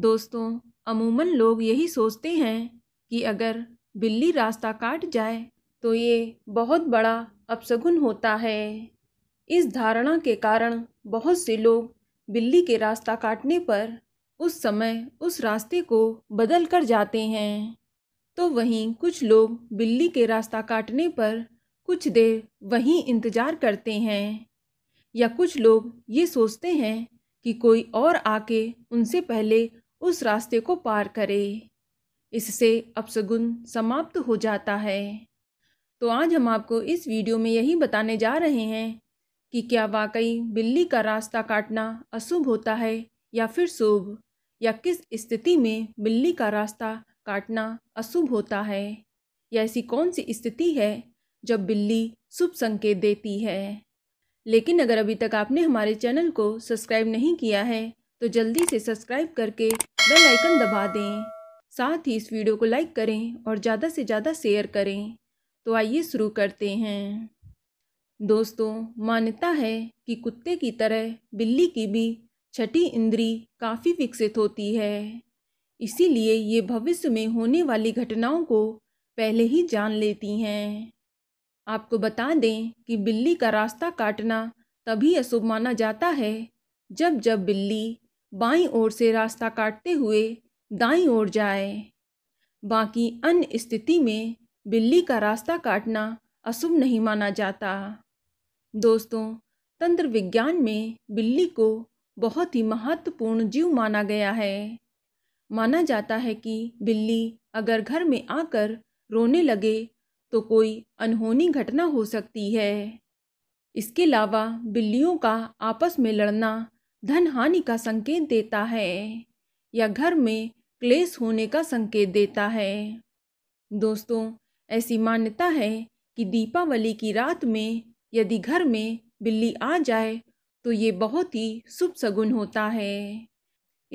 दोस्तों अमूमन लोग यही सोचते हैं कि अगर बिल्ली रास्ता काट जाए तो ये बहुत बड़ा अपशगुन होता है इस धारणा के कारण बहुत से लोग बिल्ली के रास्ता काटने पर उस समय उस रास्ते को बदल कर जाते हैं तो वहीं कुछ लोग बिल्ली के रास्ता काटने पर कुछ देर वहीं इंतज़ार करते हैं या कुछ लोग ये सोचते हैं कि कोई और आके उनसे पहले उस रास्ते को पार करे इससे अपसगुन समाप्त हो जाता है तो आज हम आपको इस वीडियो में यही बताने जा रहे हैं कि क्या वाकई बिल्ली का रास्ता काटना अशुभ होता है या फिर शुभ या किस स्थिति में बिल्ली का रास्ता काटना अशुभ होता है या ऐसी कौन सी स्थिति है जब बिल्ली शुभ संकेत देती है लेकिन अगर अभी तक आपने हमारे चैनल को सब्सक्राइब नहीं किया है तो जल्दी से सब्सक्राइब करके बेल आइकन दबा दें साथ ही इस वीडियो को लाइक करें और ज़्यादा से ज़्यादा शेयर करें तो आइए शुरू करते हैं दोस्तों मान्यता है कि कुत्ते की तरह बिल्ली की भी छठी इंद्री काफ़ी विकसित होती है इसीलिए ये भविष्य में होने वाली घटनाओं को पहले ही जान लेती हैं आपको बता दें कि बिल्ली का रास्ता काटना तभी अशुभ माना जाता है जब जब बिल्ली बाईं ओर से रास्ता काटते हुए दाईं ओर जाए बाकी अन्य स्थिति में बिल्ली का रास्ता काटना अशुभ नहीं माना जाता दोस्तों तंत्र विज्ञान में बिल्ली को बहुत ही महत्वपूर्ण जीव माना गया है माना जाता है कि बिल्ली अगर घर में आकर रोने लगे तो कोई अनहोनी घटना हो सकती है इसके अलावा बिल्लियों का आपस में लड़ना धन हानि का संकेत देता है या घर में क्लेश होने का संकेत देता है दोस्तों ऐसी मान्यता है कि दीपावली की रात में यदि घर में बिल्ली आ जाए तो ये बहुत ही शुभ सगुन होता है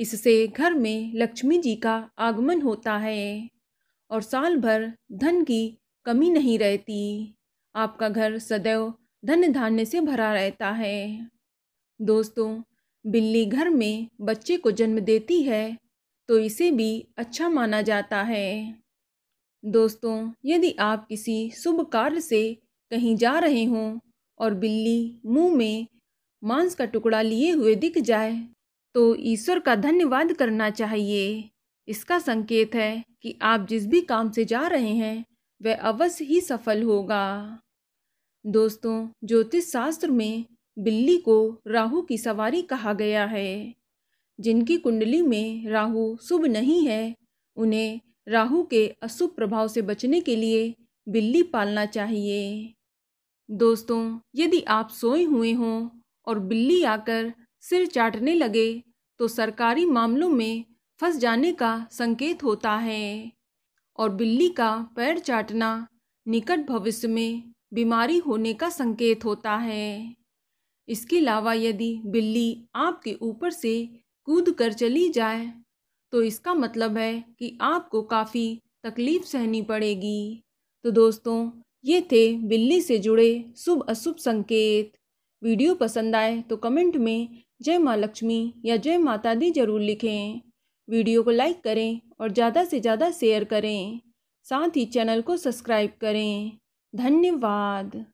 इससे घर में लक्ष्मी जी का आगमन होता है और साल भर धन की कमी नहीं रहती आपका घर सदैव धन धान्य से भरा रहता है दोस्तों बिल्ली घर में बच्चे को जन्म देती है तो इसे भी अच्छा माना जाता है दोस्तों यदि आप किसी शुभ कार्य से कहीं जा रहे हों और बिल्ली मुंह में मांस का टुकड़ा लिए हुए दिख जाए तो ईश्वर का धन्यवाद करना चाहिए इसका संकेत है कि आप जिस भी काम से जा रहे हैं वह अवश्य ही सफल होगा दोस्तों ज्योतिष शास्त्र में बिल्ली को राहु की सवारी कहा गया है जिनकी कुंडली में राहु शुभ नहीं है उन्हें राहु के अशुभ प्रभाव से बचने के लिए बिल्ली पालना चाहिए दोस्तों यदि आप सोए हुए हों और बिल्ली आकर सिर चाटने लगे तो सरकारी मामलों में फंस जाने का संकेत होता है और बिल्ली का पैर चाटना निकट भविष्य में बीमारी होने का संकेत होता है इसके अलावा यदि बिल्ली आपके ऊपर से कूद कर चली जाए तो इसका मतलब है कि आपको काफ़ी तकलीफ़ सहनी पड़ेगी तो दोस्तों ये थे बिल्ली से जुड़े शुभ अशुभ संकेत वीडियो पसंद आए तो कमेंट में जय माँ लक्ष्मी या जय माता दी जरूर लिखें वीडियो को लाइक करें और ज़्यादा से ज़्यादा शेयर करें साथ ही चैनल को सब्सक्राइब करें धन्यवाद